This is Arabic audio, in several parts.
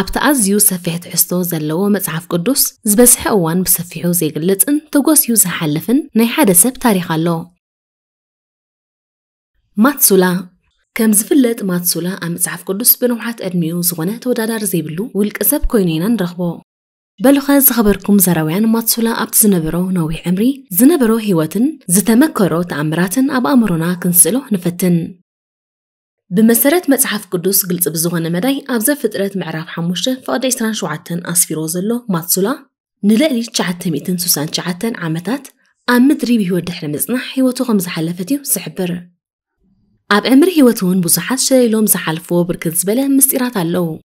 ኣብቲ ኣዝዩ ሰፊሕ ትሕዝቶ ዘለዎ መፅሓፍ ቅዱስ ዝበዝሐ እዋን ብሰፊሑ ዘይገልፅን ተጎሲዩ ዝሓልፍን ናይ ሓደ ሰብ ታሪክ ኣሎ ማትሱላ ከም ዝፍለጥ ማትሱላ ኣብ መፅሓፍ ቅዱስ ብንውሓት ዕድሚኡ ዝኾነ ተወዳዳሪ ዘይብሉ ውልቀ ሰብ ኮይኑ ኢና ንረኽቦ በልኸ ዝኸበርኩም ዘራውያን ማትሱላ ኣብቲ ዝነበሮ ነዊሕ ዕምሪ ዝነበሮ ህይወትን ዝተመከሮ ተኣምራትን ኣብ ኣእምሮና ክንስእሎ ንፈትን بمسارات متحف قدوس قلت بزوغنا مداي أبزا فترات معراف حموشة فقد إسران شعاتن أسفيرو زلو ماتسولا نلقلي تشعات ميتن سوسان تشعات عمتات أم مدري بهو الدحر مزنح هيوتو غمز حلفتي وسحبر أب أمر هيوتون بزحات شريلو مزحالفو بركز بلا مسيرات اللو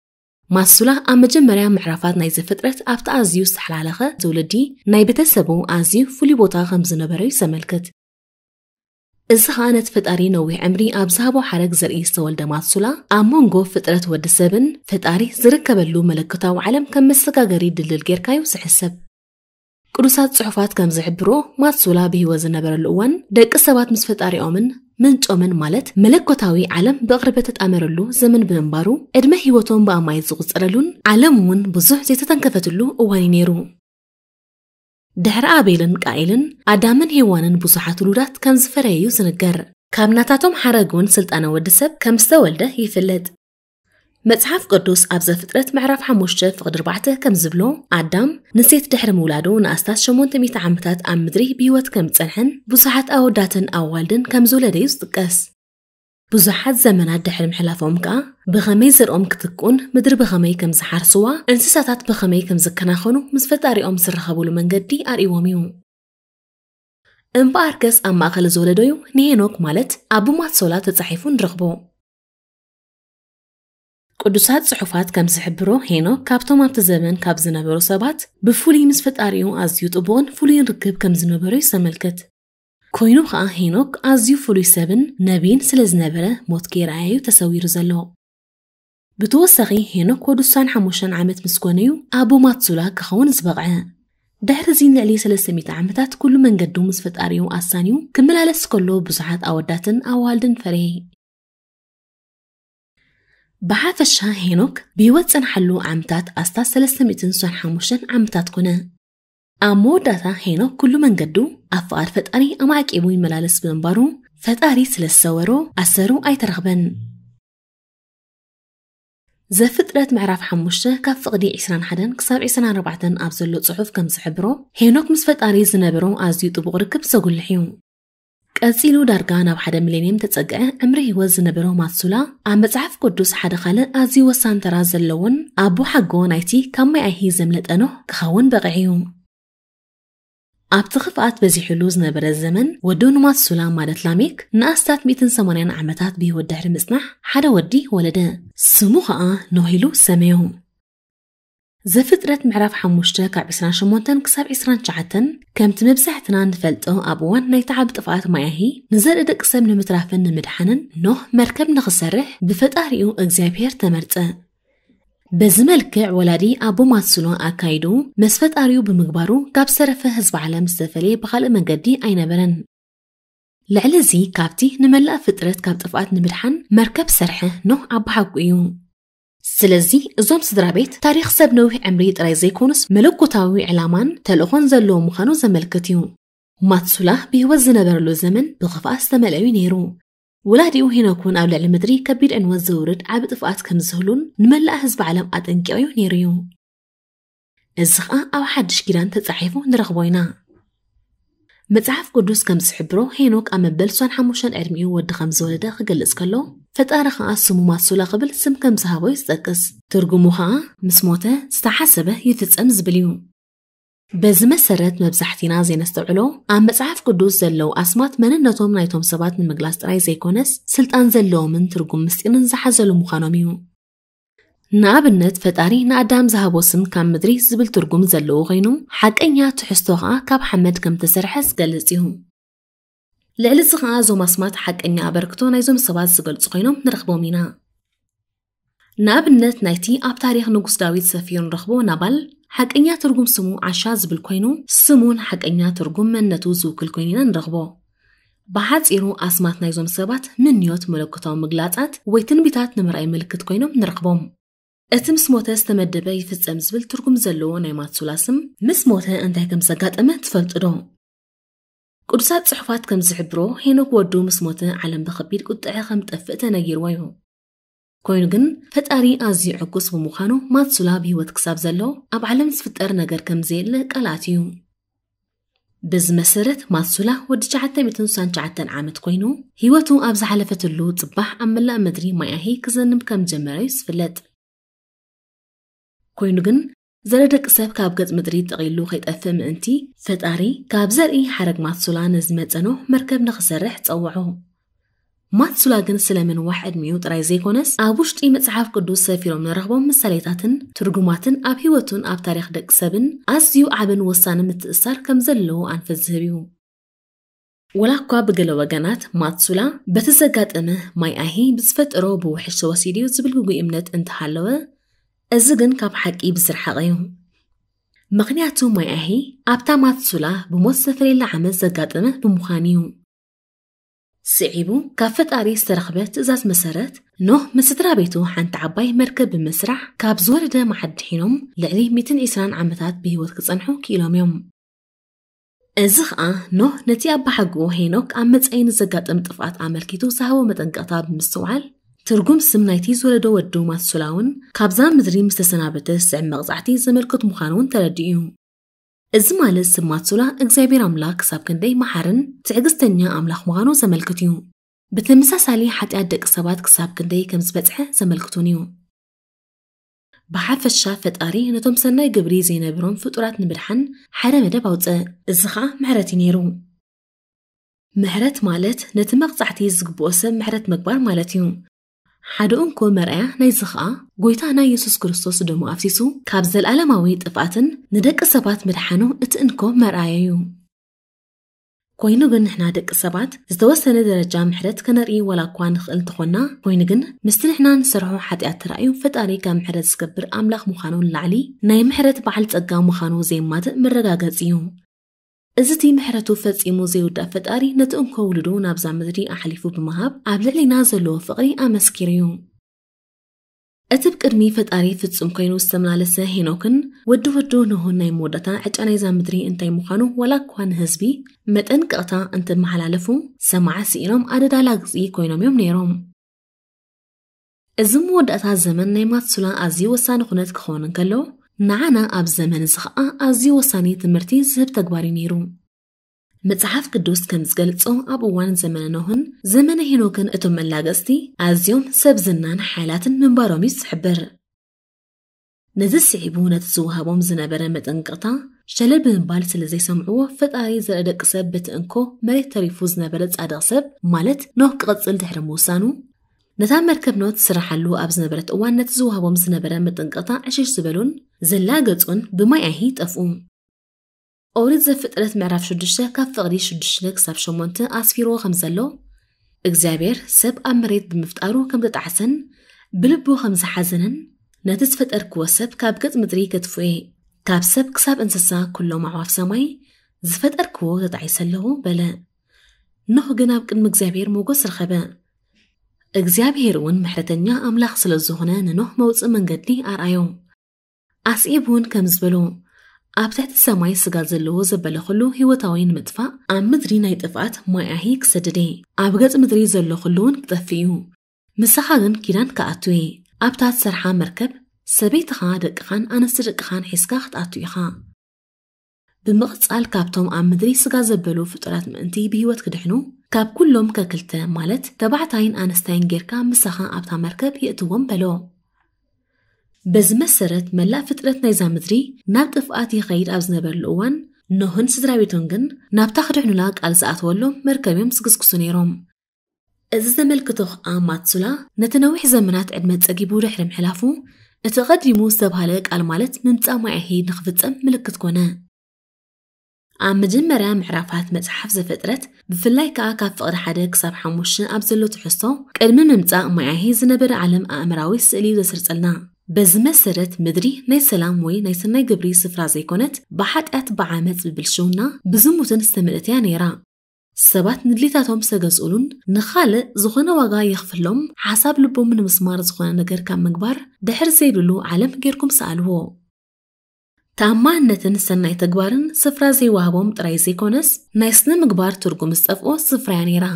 ماتسولا أم مجمريا معرافات نايزا فترة أبتا أزيو سحلالخة تولدي نايبتا سبو أزيو فولي بوتا غمز نبري سملكت እዚ ከዓ ነቲ ፈጣሪ ነዊሕ ዕምሪ ኣብ ዝሃቦ ሓረግ ዘርኢ ዝተወልደ ማትሱላ ኣብ መንጎ ፍጥረት ወዲ ሰብን ፈጣሪ ዝርከበሉ መለክታዊ ዓለም ከም መሰጋገሪ ድልል ጌርካዩ ዝሕሰብ ቅዱሳት ጽሑፋት ከም ዝሕብሮ ማትሱላ ብሂወት ዝነበረሉ እዋን ደቂ ሰባት ምስ ፈጣሪኦምን ምንጮምን ማለት መለኮታዊ ዓለም ብቕርበት ተጣመረሉ ዘመን ብምንባሩ ዕድመ ሂወቶም ብኣማይት ዝቑፀረሉን ዓለም እውን ብዙሕ ዘይተተንከፈትሉ እዋን እዩ ነይሩ ድሕሪ ኣቤልን ቃኤልን ኣዳምን ሄዋንን ብዙሓት ውሉዳት ከም ዝፈረየዩ ዝንገር ካብ ናታቶም ሓረግ እውን ስልጣነ ወዲ ሰብ ከም ዝተወልደ ይፍለጥ መፅሓፍ ቅዱስ ኣብ ዘፍጥረት ምዕራፍ 5 ፍቕዲ 4 ከም ዝብሎ ኣዳም ንሴት ድሕሪ ምውላዱ ንኣስታት 800 ዓመታት ኣብ ምድሪ ብህይወት ከም ዝፀንሐን ብዙሓት ኣወዳትን ኣዋልድን ከም ዝወለደ እዩ ዝጥቀስ ብዙሓት ዘመናት ድሕሪ ምሕላፎም ከዓ ብኸመይ ዘርኦም ክትቁን ምድሪ ብኸመይ ከም ዝሓርስዋ እንስሳታት ብኸመይ ከም ዝከናኸኑ ምስ ፈጣሪኦም ዝረኸብሉ መንገዲ ኣርእዎም እዩ እምበኣር ኣብ ማእኸል ዝወለዶ እዩ ንሄኖክ ማለት ኣብ ብማት ሶላ ተጻሒፉ ንረኽቦ ቅዱሳት ጽሑፋት ከም ዝሕብሮ ሄኖክ ካብቶም ኣብቲ ዘመን ካብ ዝነበሩ ሰባት ብፍሉይ ምስ ፈጣሪኡ ኣዝዩ ጥቡቕን ፍሉይን ርክብ ከም ዝነበሩ ይሰመልክት ኮይኖም ከዓ ሄኖክ ኣዝዩ ፍሉይ ሰብን ነቢን ስለ ዝነበረ ሞት ጌራያዩ ተሰዊሩ ዘሎ ብተወሳኺ ሄኖክ ወዲ 25 ዓመት ምስ ኮነ እዩ ኣቦ ማትሱላ ክኸውን ዝበቕዐ ድሕሪ እዚ ንልዕሊ 300 ዓመታት ኩሉ መንገዱ ምስ ፈጣሪኡ ኣሳንዩ ክመላለስ ከሎ ብዙሓት ኣወዳትን ኣዋልድን ፈርሄ ብሓፈሻ ሄኖክ ብህይወት ፀንሓሉ ዓመታት ኣስታት 375 ዓመታት ኮነ አሞ ወዳታ ሄኖክ ኩሉ መንገዱ ኣብ ፍቓድ ፈጣሪ ኣማዕቂቡ ይመላለስ ብምንባሩ ፈጣሪ ስለ ዝሰወሮ ኣሰሩ ኣይተረኽበን ዘፍጥረት ምዕራፍ 5 ካብ ፍቕዲ 21 ክሳብ 24 ኣብ ዘሎ ጽሑፍ ከም ዝሕብሮ ሄኖክ ምስ ፈጣሪ ዝነበሮ ኣዝዩ ጥቡቕ ርክብ ዘጉልሕ እዩ ቀጺሉ ዳርጋ ናብ ሓደ ሚሌንየም ተጸግዐ ዕምሪ ህይወት ዝነበሮ ማትሱላ ኣብ መጽሓፍ ቅዱስ ሓደ ካልእ ኣዝዩ ወሳንተራ ተራ ዘለዎን ኣቦ ሓጎ ናይቲ ካብ ማይ ኣይሂ ዘምለጠኖ ክኸውን በቕዕ እዩ ኣብቲ ኽፍኣት በዚሕሉ ዝነበረ ዘመን ወዲ ኑማት ሱላም ማለት ላሜክ ንኣስታት 180 ዓመታት ብህይወት ድሕሪ ምጽናሕ ሓደ ወዲ ወለደ ስሙ ኸኣ ኖህ ኢሉ ሰመዮ ዘፍጥረት ምዕራፍ 5 ካብ 28 ክሳብ 29 ከምቲ መብዛሕትና ንፈልጦ ኣብ እዋን ናይ ተዓብ ጥፍኣት ማያሂ ንዘርኢ ደቂ ሰብ ንምትራፍን ንምድሓንን ኖህ መርከብ ንኽሰርሕ ብፈጣሪኡ እግዚኣብሔር ተመርፀ بزملكع ولادي أبو ماتسلون أكايدو مسفت أريو بمقبارو كاب سرفة هزب على مستفلي بغال مقدي أي نبرن لعلزي كابتي نملأ فترة كاب طفقات نبرحن مركب سرحه نوح أبو حقويو سلزي زوم سدرابيت تاريخ سب نوح عمريت رايزي كونس ملوكو تاوي علامان تلوخون زلو مخانو زملكتيو ماتسولاه بيوز نبرلو زمن بغفاة تملأو نيرو ولادي وهنا كون أبلع المدري كبير أن وزورد عبد فؤاد كم زهلون نملأ هزب عالم أتنكي عيون يريو الزغاء أو حدش كيران تتعيفو نرغبوينا متعاف قدوس كم سحبرو هينوك أما بلسوان حموشان أرميو ود خم زولدا خقلس كلو فتارة خاء ما سولا قبل سم كم سهابو يستكس ترجمو خاء مسموته ستحسبه يتتسأم زبليو በዚ መሰረት መብዛሕቲና ዘይነስተውዕሎ ኣብ መፅሓፍ ቅዱስ ዘለው ኣስማት መንነቶም ናይቶም ሰባት ንምግላፅ ጥራይ ዘይኮነስ ስልጣን ዘለዎምን ትርጉም ምስጢርን ዝሓዘሉ ምዃኖም እዩ ንኣብነት ፈጣሪ ንኣዳም ዝሃቦ ስም ካብ ምድሪ ዝብል ትርጉም ዘለዎ ኮይኑ ሓቀኛ ትሕዝቶ ኸኣ ካብ ሓመድ ከም ተሰርሐ ዝገልጽ እዩ ልዕሊ እዚ ኸኣ እዞም ኣስማት ሓቀኛ ኣበርክቶ ናይዞም ሰባት ዝገልጹ ኮይኖም ንረኽቦም ኢና ንኣብነት ናይቲ ኣብ ታሪክ ንጉስ ዳዊት ሰፊዩ ንረኽቦ ናባል حقنيا ترجم سمو عشاز بالكوينو سمون حقنيا ترجم منتو زوكل كوينينا نرغبو ብሓፂሩ ኣስማት ናይዞም ሰባት ምንዮት ምልክቶም ምግላፃት ወይ ትንቢታት ንምርኣይ ምልክት ኮይኖም ንረኽቦም እቲ ምስ ሞተ ዝተመደበ ይፍፀም ዝብል ትርጉም ዘለዎ ናይ ማትሱላ ስም ምስ ሞተ እንታይ ከም ዘጋጠመ ትፈልጡ ዶ ቅዱሳት ፅሑፋት ከም ዝሕብሮ ሄኖክ ወዱ ምስ ሞተ ዓለም ብከቢድ ቁጥዐ ከም ጠፍእ ተነጊርዎ እዩ ኮይኑ ግን ፈጣሪ ኣዝዩ ዕጉስ ብምዃኑ ማትሱላ ብሂወት ክሳብ ዘሎ ኣብ ዓለም ዝፍጠር ነገር ከምዘየለ ቃልኣት እዩ በዚ መሰረት ማትሱላ ወዲ 969 ዓመት ኮይኑ ህይወቱ ኣብ ዝሓለፈትሉ ፅባሕ ኣብ መላእ ምድሪ ማያሂ ክዘንብ ከም ጀመረ እዩ ዝፍለጥ ኮይኑ ግን ዘረ ደቂ ሰብ ካብ ገጽ ምድሪ ጠቒሉ ከይጠፍእ ምእንቲ ፈጣሪ ካብ ዘርኢ ሓረግ ማትሱላ ነዝመፀኖ መርከብ ንኽሰርሕ ፀውዖ ማትሱላግን ስለምን ዋሕድ ምዩ ጥራይ ዘይኮነስ ኣብ ውሽጢ መፅሓፍ ቅዱስ ሰፊሮም ንረኽቦም ምሳሌታትን ትርጉማትን ኣብ ህይወቱን ኣብ ታሪክ ደቂ ሰብን ኣዝዩ ዓብን ወሳኒ ምትእስሳር ከም ዘለዎ ኣንፈት ዝህብ እዩ ወላ እኳ ብገለ ወገናት ማትሱላ በቲ ዘጋጠመ ማይ ኣሂ ብዝፈጠሮ ብውሕሽ ተወሲድ እዩ ዝብል ህጉ እምነት እንተሃለወ እዚ ግን ካብ ሓቂ ብዝረሓቐ እዩ ምክንያቱ ማይ ኣሂ ኣብታ ማትሱላ ብሞት ዘፈለየላ ዓመት ዘጋጠመ ብምዃን እዩ ስዒቡ ካብ ፈጣሪ ዝተረኽበ ትእዛዝ መሰረት ኖህ ምስ ስድራ ቤቱ ሓንቲ ዓባይ መርከብ ብምስራሕ ካብ ዝወለደ መዓዲ ሒኖም ልዕሊ 120 ዓመታት ብሂወት ክጸንሑ ክኢሎም እዮም እዚ ኸኣ ኖህ ነቲ ኣባሓግኡ ሄኖክ ኣብ መጻይን ዘጋጥም ጥፍኣት ኣመልኪቱ ዝሃቦ መጠንቀቕታ ብምስተውዓል ትርጉም ስም ናይቲ ዝወለዶ ወዱ ማትሱላውን ካብዛ ምድሪ ምስ ተሰናበተ ዝስዕብ መቕጻዕቲ ዘመልክት ምዃኑ እውን ተረዲኡ እዚ ማለት ስማት ሱላ እግዚኣብሔር ኣምላኽ ክሳብ ክንደይ መሓርን ትዕግስተኛ ኣምላኽ ምዃኑ ዘመልክት እዩ ብተመሳሳሊ ሓጢኣት ደቂ ሰባት ክሳብ ክንደይ ከም ዝበፅሐ ዘመልክቱን እዩ ብሓፈሻ ፈጣሪ ነቶም ሰናይ ግብሪ ዘይነብሮም ፍጡራት ንምድሓን ሓደ መደብ ኣውፅአ እዚ ከዓ ምሕረት እዩ ነይሩ ምሕረት ማለት ነቲ መቕፃዕቲ ዝግብኦ ሰብ ምሕረት ምግባር ማለት እዩ ሓደ እንኮ መርኣያ ናይዚ ኸኣ ጎይታ ናይ የሱስ ክርስቶስ ደሞ ኣፍሲሱ ካብ ዘለኣለማዊ ጥፍኣትን ንደቂ ሰባት ምድሓኑ እቲ እንኮ መርኣየ እዩ ኮይኑ ግን ንሕና ደቂ ሰባት ዝተወሰነ ደረጃ ምሕረት ከነርኢ ወላ እኳ ንኽእል እንትኾና ኮይኑ ግን ምስቲ ንሕና ንሰርሖ ሓጢኣት ተራእዩ ፈጣሪ ካብ ምሕረት ዝገብር ኣምላኽ ምዃኑ ንላዕሊ ናይ ምሕረት በዓል ጸጋ ምዃኑ ዘየማትእ መረጋገፂ እዩ إذا محرته فتصيمو زيودا فتاري نتقن كولدو نابزا مدري أحليفو بمهاب عبلا لينا زلو فقري أمسكيريو أتب كرمي فتاري فتسم كينو استملا لسا هينوكن ودو ودو نهو ناي مودتا عجانا إذا مدري انتای مخانو ولا هزبی مت ان كأتا انت محلالفو سمع سيرام أددا لاغزي كوينوم يوم نيروم إذا زمان نیمات ناي ماتسولا و سان خونت كخونن کلو نعنا أب زمن زخاء أزي وصاني تمرتي زهب تقواري نيرو متعاف قدوس كم زغلتو أب وان زمن نوهن زمن هينوكن إتم ملاقستي أزيوم سب زنان حالات من بارومي سحبر نزي سعيبونة تزوهابوم زنبرا متنقطة شلل بنبال سلزي سمعوه فتاي زردك سب بتنكو مريت تريفو زنبرا تزادق سب مالت نوه قد زلد هرموسانو ነታ መርከብ ኖት ስራሓሉ ኣብ ዝነበረት እዋን ነቲ ዝወሃቦም ዝነበረ ምጥንቀጣ ዕሽሽ ዝበሉን ዘላገጹን ብማይ ኣይጠፍኡ ኦሪት ዘፍጥረት ምዕራፍ 6 ካብ ፍቕዲ 6 ክሳብ 8 ኣስፊርዎ ከም ዘሎ እግዚኣብሔር ሰብ ኣብ መሬት ብምፍጣሩ ከም ተጣዓሰን ብልቡ ከም ዝሓዘነን ነቲ ዝፈጠርክዎ ሰብ ካብ ገጽ ምድሪ ከጥፍየ ካብ ሰብ ክሳብ እንስሳ ኩሎም ኣዕዋፍ ሰማይ ዝፈጠርክዎ ተጣዒሰ ኣለኹ በለ ኖህ ግን ኣብ ቅድሚ እግዚኣብሔር መጎስ ረኸበ እግዚኣብሄር እውን ምሕረተኛ ኣምላኽ ስለ ዝኾነ ንኖህ መውፅእ መንገዲ ኣርኣዮ ኣስኢብ እውን ከም ዝበሎ ኣብ ትሕቲ ሰማይ ስጋ ዘለዎ ዘበለ ኸሉ ህይወታዊ ንምጥፋእ ኣብ ምድሪ ናይ ጥፍኣት ማያሂ ክሰድደ ኣብ ገጽ ምድሪ ዘሎ ኸሉ እውን ክጠፊ እዩ ምሳኻ ግን ኪዳን ክኣትዌ ኣብታ ትሰርሓ መርከብ ሰበይትኻ ደቅኻን ኣነስቲ ደቅኻን ሒዝካ ክትኣቱ ኢኻ ብምቕጻል ካብቶም ኣብ ምድሪ ስጋ ዘበሉ ፍጡራት ምእንቲ ብህይወት ክድሕኑ ካብ ኩሎም ከክልተ ማለት ተባዕታይን ኣነስታይን ጌርካ ምሳኻ ኣብታ መርከብ ይእትዎም በሎ በዚ መሰረት መላእ ፍጥረት ናይዛ ምድሪ ናብ ጥፍኣት ይኸይድ ኣብ ዝነበርሉ እዋን ኖህን ስድራ ቤቶን ግን ናብታ ክድሕኑላ ቃል ዝኣተወሎም መርከብ እዮም ዝግስግሱ ነይሮም እዚ ዘመልክቶ ከዓ ማትሱላ ነቲ ነዊሕ ዘመናት ዕድመ ፀጊቡ ድሕሪ ምሕላፉ እቲ ቐዲሙ ዝተብሃለ ቃል ማለት ምምጻእ ማይ ኣሂድ ንኽፍጸም ምልክት ኮነ ኣብ መጀመርያ ምዕራፋት መፅሓፍ ዘፈጥረት ብፍላይ ከዓ ካብ ፍቕሪ ሓደ ክሳብ ሓሙሽተ ኣብ ዘሎ ትሕዝቶ ቅድሚ ምምፃእ ሞያሂ ዝነበረ ዓለም ኣእምራዊ ስእሊ እዩ ዘስርፀልና በዚ መሰረት ምድሪ ናይ ሰላም ወይ ናይ ሰናይ ግብሪ ስፍራ ዘይኮነት ብሓጢኣት ብዓመፅ ብብልሽውና ብዝሙትን ዝተምልእት እያ ነይራ ሰባት ንድሌታቶም ዝተገዝኡሉን ንኻልእ ዝኾነ ዋጋ የኽፍሎም ሓሳብ ልቦም ንምስማር ዝኾነ ነገር ካብ ምግባር ድሕሪ ዘይብሉ ዓለም ጌርኩም ሰኣልዎ ተኣማንነትን ሰናይ ተግባርን ስፍራ ዘይዋህቦም ጥራይ ዘይኮነስ ናይ ስነ ምግባር ትርጉም ዝፀፍኦ ስፍራ እያ ነይራ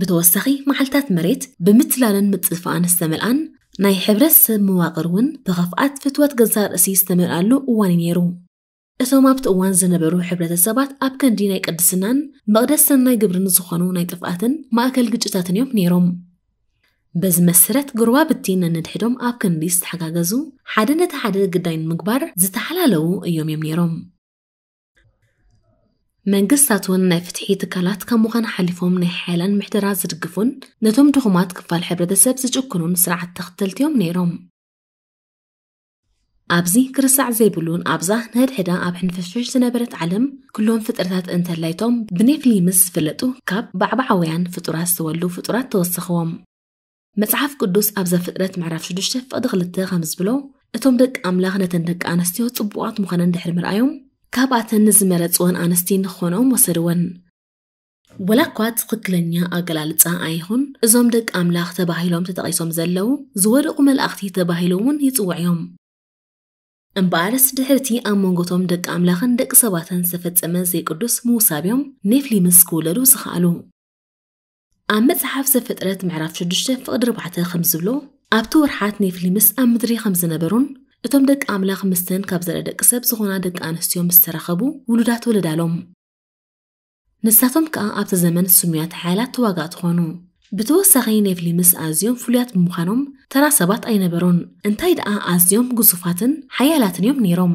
ብተወሳኺ መዓልታት መሬት ብምትላልን ምፅፋእን ዝተመልኣን ናይ ሕብረተሰብ መዋቕር እውን ብኸፍኣት ፍትወት ገዛ ርእሲ ዝተመልኣሉ እዋን እዩ ነይሩ እቶም ኣብቲ እዋን ዝነበሩ ሕብረተሰባት ኣብ ከንዲ ናይ ቅድስናን መቕደስ ሰናይ ግብርን ዝኾኑ ናይ ጥፍኣትን ማእከል ግጭታትን እዮም ነይሮም በዚ መሰረት ጉርባ ብቲነ ነድሒዶም ኣብ ክንዲ ዝተሓጋገዙ ሓደ ነቲ ሓደ ግዳይ ንምግባር ዝተሓላለዉ እዮም እዮም ነይሮም መንግስታት እውን ናይ ፍትሒ ትካላት ካብ ምዃን ሓሊፎም ናይ ሓይላን ምሕደራ ዝድግፉን ነቶም ድኹማት ክፋል ሕብረተሰብ ዝጭክኑን ስርዓት ተኸተልትዮም ነይሮም ኣብዚ ክርስዕ ዘይብሉን ኣብዛ ንህድሕዳ ኣብ ሕንፍሽፍሽ ዝነበረት ዓለም ኩሎም ፍጥረታት እንተላይቶም ብኔፍሊምስ ዝፍለጡ ካብ ባዕባዓውያን ፍጡራት ዝተወሉ ፍጡራት ተወሰኽዎም መፅሓፍ ቅዱስ ኣብዛ ፍጥረት ምዕራፍ 6 ፍቅዲ 2 ከም ዝብሎ እቶም ደቂ ኣምላኽ ነተን ደቂ ኣንስትዮ ፅቡቓት ምዃነን ድሕሪ ምርኣዮም ካብኣተን ንዝመረፅወን ኣንስቲ ንክኾንኦም ወሰድወን ወላ እኳ ትኽክለኛ ኣገላልፃ ኣይኹን እዞም ደቂ ኣምላኽ ተባሂሎም ተጠቒሶም ዘለዉ ዝወደቑ መላእኽቲ ተባሂሉ እውን ይፅውዕ እዮም እምበኣርስ እቲ ኣብ መንጎቶም ደቂ ኣምላኽን ደቂ ሰባትን ዝተፈፀመ ዘይቅዱስ ምውሳብዮም ኔፍሊምስ ክውለዱ ዝኽኣሉ ኣብ መፅሓፍ ዘፈጥረት ምዕራፍ 6 ፍቕዲ 4 ከም ዝብሎ ኣብቲ ወርሓት ኔፍሊ ምስ ኣብ ምድሪ ከም ዝነበሩን እቶም ደቂ ኣምላኽ ምስተን ካብ ዘለ ደቂ ሰብ ዝኾና ደቂ ኣንስትዮ ምስ ተረኸቡ ውሉዳት ወለዳሎም ንሳቶም ከዓ ኣብቲ ዘመን ስሙያት ሓያላት ተዋጋእቲ ኾኑ ብተወሳኺ ኔፍሊ ምስ ኣዝዮም ፍሉያት ብምዃኖም ተራ ሰባት ኣይነበሩን እንታይ ደኣ ኣዝዮም ግዙፋትን ሓያላትን እዮም ነይሮም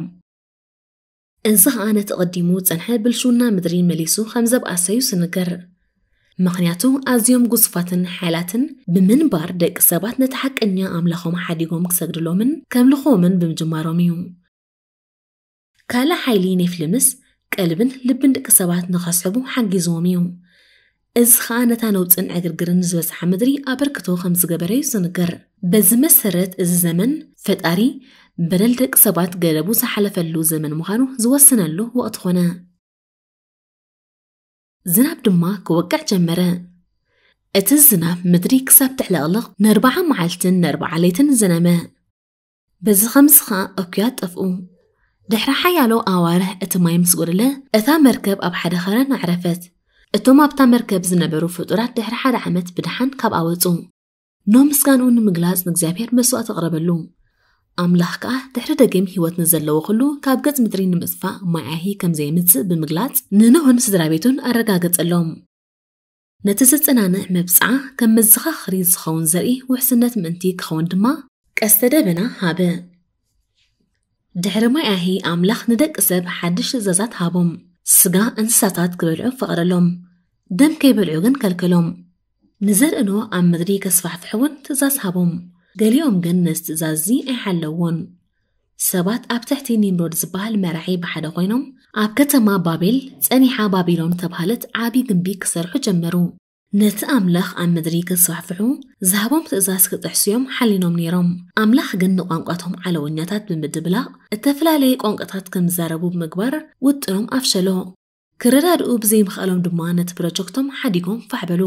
እዚ ከዓ ነቲ ቀዲሙ ዝፀንሐ ብልሹውና ምድሪ መሊሱ ከም ዘብኣሰዩ ስንገር ምክንያቱ ኣዝዮም ጉስፋትን ሓይላትን ብምንባር ደቂ ሰባት ነቲ ሓቀኛ ኣምላኾም ሓዲጎም ክሰግድሎምን ከምልኾምን ብምጅማሮም እዩ ካልእ ሓይሊ ኔፍልምስ ቀልብን ልብን ደቂ ሰባት ንኸስሕቡ ሓጊዝዎም እዩ እዚ ከዓ ነታ ነውፅን ዕግርግርን ዝበዝሓ ምድሪ ኣበርክቶ ከም ዝገበረ እዩ ዝንገር በዚ መሰረት እዚ ዘመን ፈጣሪ በደል ደቂ ሰባት ገደቡ ዝሓለፈሉ ዘመን ምዃኑ ዝወስነሉ ወቕቲ ኾነ زناب دماك وقع جمره ات الزناب مدري كساب تعلق نربعة معلتن نربعة ليتن زنمة بز خمس خا اوكيات افقو دحرا حيالو اواره ات ما يمسقر له اتا مركب اب حدا خرن عرفت اتو ما بتا مركب زنبرو فطورات دحرا حدا عمت بدحان كاب اوتو نو مسكانو نمقلاز نقزابير مسوات اقربلو ኣምላኽ ከዓ ድሕሪ ደገም ሂወት ንዘለዎ ኩሉ ካብ ገጽ ምድሪ ንምጥፋእ ማያሂ ከም ዘይምጽእ ብምግላጽ ንንሁን ስድራ ቤቱን ኣረጋገጸሎም ነቲ ዝጸናንዕ መብፅዓ ከም መዘኻኽሪ ዝኸውን ዘርኢ ውሕስነት ምእንቲ ክኸውን ድማ ቀስተ ደበና ሃበ ድሕሪ ማያሂ ኣምላኽ ንደቂ ሰብ ሓድሽ እዛዛት ሃቦም ስጋ እንስሳታት ክበልዑ ፈቐደሎም ደም ከይበልዑ ግን ከልከሎም ንዘርእኖ ኣብ ምድሪ ከስፋሕፍሕውን ትእዛዝ ሃቦም ገሊኦም ግን ንስትእዛዝ እዚ ኣይሓለውን ሰባት ኣብ ትሕቲ ኒምሮድ ዝበሃል መራሒ ብሓደ ኮይኖም ኣብ ከተማ ባቤል ጸኒሓ ባቢሎን ተባሃለት ዓብዪ ግንቢ ክሰርሑ ጀመሩ ነቲ ኣምላኽ ኣብ ምድሪ ክስፋሕፍሑ ዝሃቦም ትእዛዝ ክጥሕሱ እዮም ሓሊኖም ነይሮም ኣምላኽ ግን ንቋንቋቶም ዓለወኛታት ብምድብላቕ እተፈላለየ ቋንቋታት ከም ዝዛረቡ ብምግባር ውጥኖም ኣፍሸሎ ክረዳድኡ ብዘይምኽኣሎም ድማ ነቲ ፕሮጀክቶም ሓዲጎም ፋሕበሉ